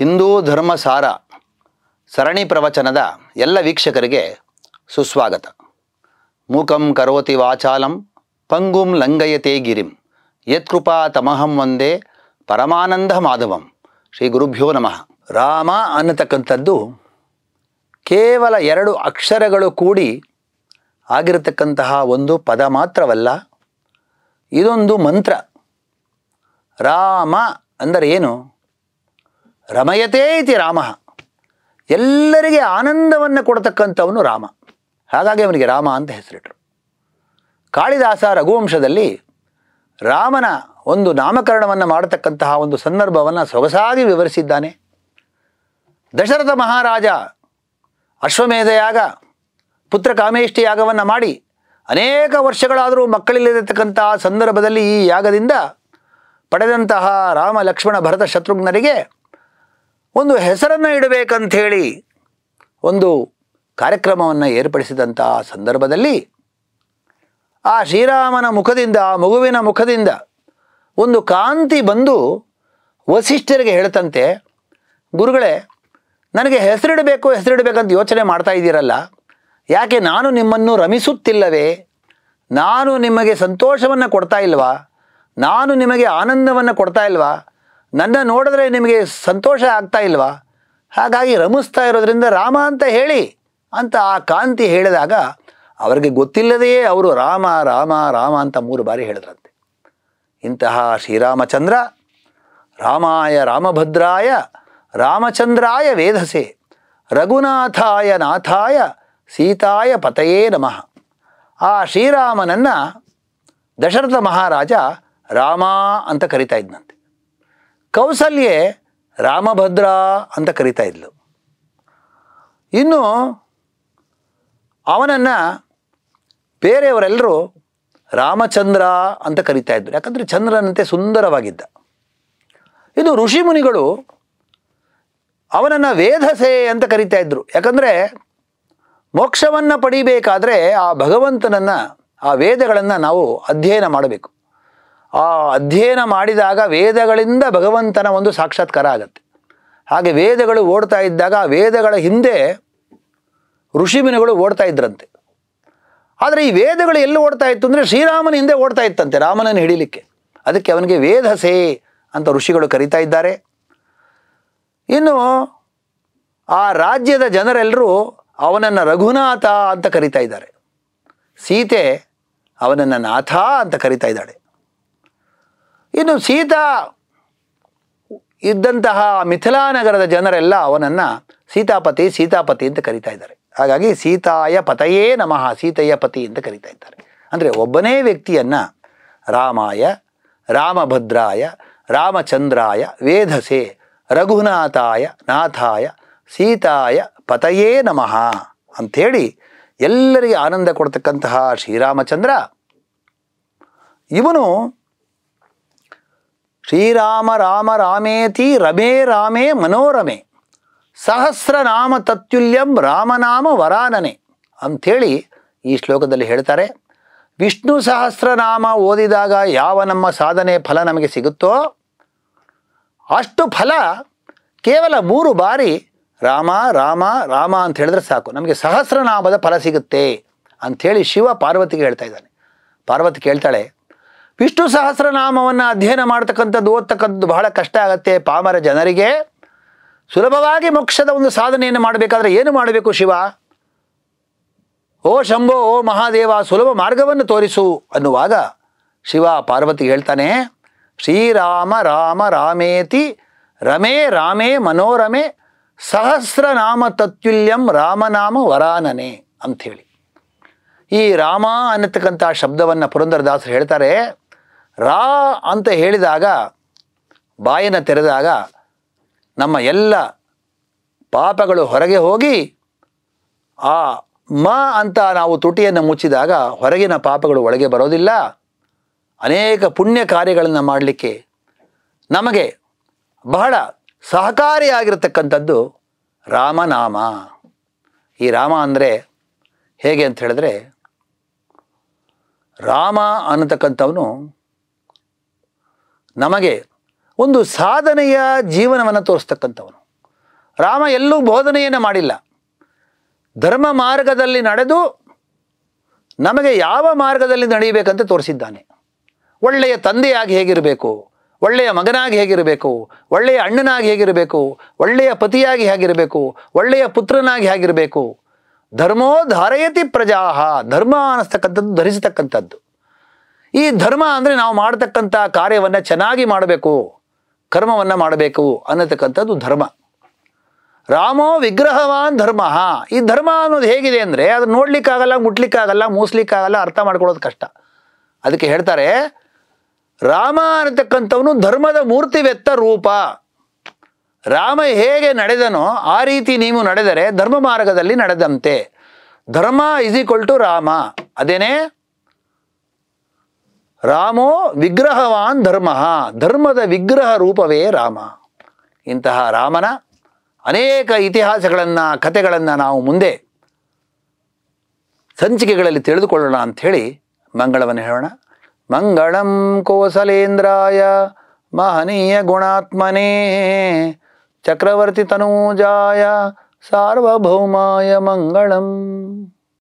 ಹಿಂದೂ ಧರ್ಮ ಸಾರ ಸರಣಿ ಪ್ರವಚನದ ಎಲ್ಲ ವೀಕ್ಷಕರಿಗೆ ಸುಸ್ವಾಗತ ಮೂಕಂ ಕರೋತಿ ವಾಚಾಲಂ ಪಂಗುಂ ಲಂಗಯತೆ ಗಿರಿಂ ಯತ್ಕೃಪಾ ತಮಹಂ ವಂದೇ ಪರಮಾನಂದ ಮಾಧವಂ ಶ್ರೀ ಗುರುಭ್ಯೋ ನಮಃ ರಾಮ ಅನ್ನತಕ್ಕಂಥದ್ದು ಕೇವಲ ಎರಡು ಅಕ್ಷರಗಳು ಕೂಡಿ ಆಗಿರತಕ್ಕಂತಹ ಒಂದು ಪದ ಮಾತ್ರವಲ್ಲ ಇದೊಂದು ಮಂತ್ರ ರಾಮ ಅಂದರೆ ಏನು ರಮಯತೆ ಇತಿ ರಾಮ ಎಲ್ಲರಿಗೆ ಆನಂದವನ್ನು ಕೊಡತಕ್ಕಂಥವನು ರಾಮ ಹಾಗಾಗಿ ಅವನಿಗೆ ರಾಮ ಅಂತ ಹೆಸರಿಟ್ರು ಕಾಳಿದಾಸ ರಘುವಂಶದಲ್ಲಿ ರಾಮನ ಒಂದು ನಾಮಕರಣವನ್ನು ಮಾಡತಕ್ಕಂತಹ ಒಂದು ಸಂದರ್ಭವನ್ನು ಸೊಗಸಾಗಿ ವಿವರಿಸಿದ್ದಾನೆ ದಶರಥ ಮಹಾರಾಜ ಅಶ್ವಮೇಧ ಯಾಗ ಪುತ್ರ ಕಾಮೇಷ್ಠಿ ಯಾಗವನ್ನು ಮಾಡಿ ಅನೇಕ ವರ್ಷಗಳಾದರೂ ಮಕ್ಕಳಿಲ್ಲದಿರತಕ್ಕಂತಹ ಸಂದರ್ಭದಲ್ಲಿ ಈ ಯಾಗದಿಂದ ಪಡೆದಂತಹ ರಾಮ ಲಕ್ಷ್ಮಣ ಭರತ ಶತ್ರುಘ್ನರಿಗೆ ಒಂದು ಹೆಸರನ್ನು ಇಡಬೇಕಂಥೇಳಿ ಒಂದು ಕಾರ್ಯಕ್ರಮವನ್ನು ಏರ್ಪಡಿಸಿದಂಥ ಸಂದರ್ಭದಲ್ಲಿ ಆ ಶ್ರೀರಾಮನ ಮುಖದಿಂದ ಆ ಮಗುವಿನ ಮುಖದಿಂದ ಒಂದು ಕಾಂತಿ ಬಂದು ವಸಿಷ್ಠರಿಗೆ ಹೇಳ್ತಂತೆ ಗುರುಗಳೇ ನನಗೆ ಹೆಸರಿಡಬೇಕು ಹೆಸರಿಡಬೇಕಂತ ಯೋಚನೆ ಮಾಡ್ತಾ ಇದ್ದೀರಲ್ಲ ಯಾಕೆ ನಾನು ನಿಮ್ಮನ್ನು ರಮಿಸುತ್ತಿಲ್ಲವೇ ನಾನು ನಿಮಗೆ ಸಂತೋಷವನ್ನು ಕೊಡ್ತಾ ಇಲ್ವಾ ನಾನು ನಿಮಗೆ ಆನಂದವನ್ನು ಕೊಡ್ತಾ ಇಲ್ವಾ ನನ್ನ ನೋಡಿದ್ರೆ ನಿಮಗೆ ಸಂತೋಷ ಆಗ್ತಾ ಇಲ್ವಾ ಹಾಗಾಗಿ ರಮಿಸ್ತಾ ಇರೋದ್ರಿಂದ ರಾಮ ಅಂತ ಹೇಳಿ ಅಂತ ಆ ಕಾಂತಿ ಹೇಳಿದಾಗ ಅವರಿಗೆ ಗೊತ್ತಿಲ್ಲದೆಯೇ ಅವರು ರಾಮ ರಾಮ ರಾಮ ಅಂತ ಮೂರು ಬಾರಿ ಹೇಳಿದ್ರಂತೆ ಇಂತಹ ಶ್ರೀರಾಮಚಂದ್ರ ರಾಮಾಯ ರಾಮಭದ್ರಾಯ ರಾಮಚಂದ್ರಾಯ ವೇಧಸೆ ರಘುನಾಥಾಯ ನಾಥಾಯ ಸೀತಾಯ ಪತಯೇ ನಮಃ ಆ ಶ್ರೀರಾಮನನ್ನು ದಶರಥ ಮಹಾರಾಜ ರಾಮ ಅಂತ ಕರಿತಾ ಇದ್ನಂತೆ ಕೌಸಲ್ಯೆ ರಾಮಭದ್ರ ಅಂತ ಕರಿತಾ ಇದ್ಲು ಇನ್ನು ಅವನನ್ನು ಬೇರೆಯವರೆಲ್ಲರೂ ರಾಮಚಂದ್ರ ಅಂತ ಕರಿತಾ ಇದ್ರು ಯಾಕಂದರೆ ಚಂದ್ರನಂತೆ ಸುಂದರವಾಗಿದ್ದ ಇನ್ನು ಮುನಿಗಳು ಅವನನ್ನು ವೇದಸೆ ಅಂತ ಕರಿತಾ ಇದ್ದರು ಯಾಕಂದರೆ ಮೋಕ್ಷವನ್ನು ಪಡಿಬೇಕಾದರೆ ಆ ಭಗವಂತನನ್ನು ಆ ವೇದಗಳನ್ನು ನಾವು ಅಧ್ಯಯನ ಮಾಡಬೇಕು ಆ ಅಧ್ಯಯನ ಮಾಡಿದಾಗ ವೇದಗಳಿಂದ ಭಗವಂತನ ಒಂದು ಸಾಕ್ಷಾತ್ಕಾರ ಆಗತ್ತೆ ಹಾಗೆ ವೇದಗಳು ಓಡ್ತಾ ಇದ್ದಾಗ ಆ ವೇದಗಳ ಹಿಂದೆ ಋಷಿಮುನಿಗಳು ಓಡ್ತಾ ಇದ್ರಂತೆ ಆದರೆ ಈ ವೇದಗಳು ಎಲ್ಲಿ ಓಡ್ತಾ ಇತ್ತು ಅಂದರೆ ಶ್ರೀರಾಮನ ಹಿಂದೆ ಓಡ್ತಾ ಇತ್ತಂತೆ ರಾಮನನ್ನು ಹಿಡೀಲಿಕ್ಕೆ ಅದಕ್ಕೆ ಅವನಿಗೆ ಸೇ ಅಂತ ಋಷಿಗಳು ಕರೀತಾ ಇದ್ದಾರೆ ಇನ್ನು ಆ ರಾಜ್ಯದ ಜನರೆಲ್ಲರೂ ಅವನನ್ನು ರಘುನಾಥ ಅಂತ ಕರಿತಾ ಇದ್ದಾರೆ ಸೀತೆ ಅವನನ್ನು ನಾಥ ಅಂತ ಕರಿತಾ ಇದ್ದಾಳೆ ಇನ್ನು ಸೀತಾ ಇದ್ದಂತಹ ಮಿಥಿಲಾನಗರದ ಜನರೆಲ್ಲ ಅವನನ್ನು ಸೀತಾಪತಿ ಸೀತಾಪತಿ ಅಂತ ಕರಿತಾ ಇದ್ದಾರೆ ಹಾಗಾಗಿ ಸೀತಾಯ ಪತಯೇ ನಮಃ ಸೀತೆಯ ಪತಿ ಅಂತ ಕರಿತಾ ಇದ್ದಾರೆ ಅಂದರೆ ಒಬ್ಬನೇ ವ್ಯಕ್ತಿಯನ್ನು ರಾಮಾಯ ರಾಮಭದ್ರಾಯ ರಾಮಚಂದ್ರಾಯ ವೇಧಸೆ ರಘುನಾಥಾಯ ನಾಥಾಯ ಸೀತಾಯ ಪತಯೇ ನಮಃ ಅಂಥೇಳಿ ಎಲ್ಲರಿಗೆ ಆನಂದ ಕೊಡ್ತಕ್ಕಂತಹ ಶ್ರೀರಾಮಚಂದ್ರ ಇವನು ಶ್ರೀರಾಮ ರಾಮ ರಾಮೇತಿ ರಮೇ ರಾಮೇ ಮನೋರಮೆ ಸಹಸ್ರನಾಮ ತತ್ಯುಲ್ಯಂ ರಾಮನಾಮ ವರಾನನೆ ಅಂಥೇಳಿ ಈ ಶ್ಲೋಕದಲ್ಲಿ ಹೇಳ್ತಾರೆ ವಿಷ್ಣು ಸಹಸ್ರನಾಮ ಓದಿದಾಗ ಯಾವ ನಮ್ಮ ಸಾಧನೆ ಫಲ ನಮಗೆ ಸಿಗುತ್ತೋ ಅಷ್ಟು ಫಲ ಕೇವಲ ಮೂರು ಬಾರಿ ರಾಮ ರಾಮ ರಾಮ ಅಂತ ಹೇಳಿದ್ರೆ ಸಾಕು ನಮಗೆ ಸಹಸ್ರನಾಮದ ಫಲ ಸಿಗುತ್ತೆ ಅಂಥೇಳಿ ಶಿವ ಪಾರ್ವತಿಗೆ ಹೇಳ್ತಾ ಇದ್ದಾನೆ ಪಾರ್ವತಿ ಕೇಳ್ತಾಳೆ ವಿಷ್ಣು ಸಹಸ್ರನಾಮವನ್ನು ಅಧ್ಯಯನ ಮಾಡ್ತಕ್ಕಂಥದ್ದು ಓದ್ತಕ್ಕಂಥದ್ದು ಬಹಳ ಕಷ್ಟ ಆಗತ್ತೆ ಪಾಮರ ಜನರಿಗೆ ಸುಲಭವಾಗಿ ಮೋಕ್ಷದ ಒಂದು ಸಾಧನೆಯನ್ನು ಮಾಡಬೇಕಾದ್ರೆ ಏನು ಮಾಡಬೇಕು ಶಿವ ಓ ಶಂಭೋ ಓ ಮಹಾದೇವ ಸುಲಭ ಮಾರ್ಗವನ್ನು ತೋರಿಸು ಅನ್ನುವಾಗ ಶಿವ ಪಾರ್ವತಿ ಹೇಳ್ತಾನೆ ಶ್ರೀರಾಮ ರಾಮ ರಾಮೇತಿ ರಮೇ ರಾಮೇ ಮನೋರಮೆ ಸಹಸ್ರನಾಮ ತತ್ಯುಲ್ಯಂ ರಾಮನಾಮ ವರಾನನೆ ಅಂಥೇಳಿ ಈ ರಾಮ ಅನ್ನತಕ್ಕಂಥ ಶಬ್ದವನ್ನು ಪುರಂದರದಾಸರು ಹೇಳ್ತಾರೆ ರಾ ಅಂತ ಹೇಳಿದಾಗ ಬಾಯನ್ನು ತೆರೆದಾಗ ನಮ್ಮ ಎಲ್ಲ ಪಾಪಗಳು ಹೊರಗೆ ಹೋಗಿ ಆ ಮ ಅಂತ ನಾವು ತುಟಿಯನ್ನು ಮುಚ್ಚಿದಾಗ ಹೊರಗಿನ ಪಾಪಗಳು ಒಳಗೆ ಬರೋದಿಲ್ಲ ಅನೇಕ ಪುಣ್ಯ ಕಾರ್ಯಗಳನ್ನು ಮಾಡಲಿಕ್ಕೆ ನಮಗೆ ಬಹಳ ಸಹಕಾರಿಯಾಗಿರತಕ್ಕಂಥದ್ದು ರಾಮನಾಮ ಈ ರಾಮ ಅಂದರೆ ಹೇಗೆ ಅಂತ ಹೇಳಿದ್ರೆ ರಾಮ ಅನ್ನತಕ್ಕಂಥವನು ನಮಗೆ ಒಂದು ಸಾಧನೆಯ ಜೀವನವನ್ನು ತೋರಿಸ್ತಕ್ಕಂಥವನು ರಾಮ ಎಲ್ಲೂ ಬೋಧನೆಯನ್ನು ಮಾಡಿಲ್ಲ ಧರ್ಮ ಮಾರ್ಗದಲ್ಲಿ ನಡೆದು ನಮಗೆ ಯಾವ ಮಾರ್ಗದಲ್ಲಿ ನಡೆಯಬೇಕಂತ ತೋರಿಸಿದ್ದಾನೆ ಒಳ್ಳೆಯ ತಂದೆಯಾಗಿ ಹೇಗಿರಬೇಕು ಒಳ್ಳೆಯ ಮಗನಾಗಿ ಹೇಗಿರಬೇಕು ಒಳ್ಳೆಯ ಅಣ್ಣನಾಗಿ ಹೇಗಿರಬೇಕು ಒಳ್ಳೆಯ ಪತಿಯಾಗಿ ಹೇಗಿರಬೇಕು ಒಳ್ಳೆಯ ಪುತ್ರನಾಗಿ ಹೇಗಿರಬೇಕು ಧರ್ಮೋ ಧಾರಯತಿ ಪ್ರಜಾಹ ಧರ್ಮ ಅನ್ನಿಸ್ತಕ್ಕಂಥದ್ದು ಧರಿಸತಕ್ಕಂಥದ್ದು ಈ ಧರ್ಮ ಅಂದರೆ ನಾವು ಮಾಡತಕ್ಕಂಥ ಕಾರ್ಯವನ್ನು ಚೆನ್ನಾಗಿ ಮಾಡಬೇಕು ಕರ್ಮವನ್ನು ಮಾಡಬೇಕು ಅನ್ನತಕ್ಕಂಥದ್ದು ಧರ್ಮ ರಾಮೋ ವಿಗ್ರಹವಾನ್ ಧರ್ಮ ಈ ಧರ್ಮ ಅನ್ನೋದು ಹೇಗಿದೆ ಅಂದರೆ ಅದು ನೋಡ್ಲಿಕ್ಕಾಗಲ್ಲ ಮುಟ್ಲಿಕ್ಕಾಗಲ್ಲ ಮೂಸ್ಲಿಕ್ಕಾಗಲ್ಲ ಅರ್ಥ ಮಾಡ್ಕೊಳ್ಳೋದು ಕಷ್ಟ ಅದಕ್ಕೆ ಹೇಳ್ತಾರೆ ರಾಮ ಅನ್ನತಕ್ಕಂಥವನು ಧರ್ಮದ ಮೂರ್ತಿವೆತ್ತ ರೂಪ ರಾಮ ಹೇಗೆ ನಡೆದನೋ ಆ ರೀತಿ ನೀವು ನಡೆದರೆ ಧರ್ಮ ಮಾರ್ಗದಲ್ಲಿ ನಡೆದಂತೆ ಧರ್ಮ ಇಸ್ ಈಕ್ವಲ್ ಟು ರಾಮ ಅದೇನೇ ರಾಮೋ ವಿಗ್ರಹವಾನ್ ಧರ್ಮ ಧರ್ಮದ ವಿಗ್ರಹ ರೂಪವೇ ರಾಮ ಇಂತಹ ರಾಮನ ಅನೇಕ ಇತಿಹಾಸಗಳನ್ನು ಕಥೆಗಳನ್ನು ನಾವು ಮುಂದೆ ಸಂಚಿಕೆಗಳಲ್ಲಿ ತಿಳಿದುಕೊಳ್ಳೋಣ ಅಂಥೇಳಿ ಮಂಗಳವನ್ನು ಹೇಳೋಣ ಮಂಗಳಂ ಕೋಸಲೇಂದ್ರಾಯ ಮಹನೀಯ ಗುಣಾತ್ಮನೇ ಚಕ್ರವರ್ತಿ ತನೂಜಾಯ ಸಾರ್ವಭೌಮಾಯ ಮಂಗಳಂ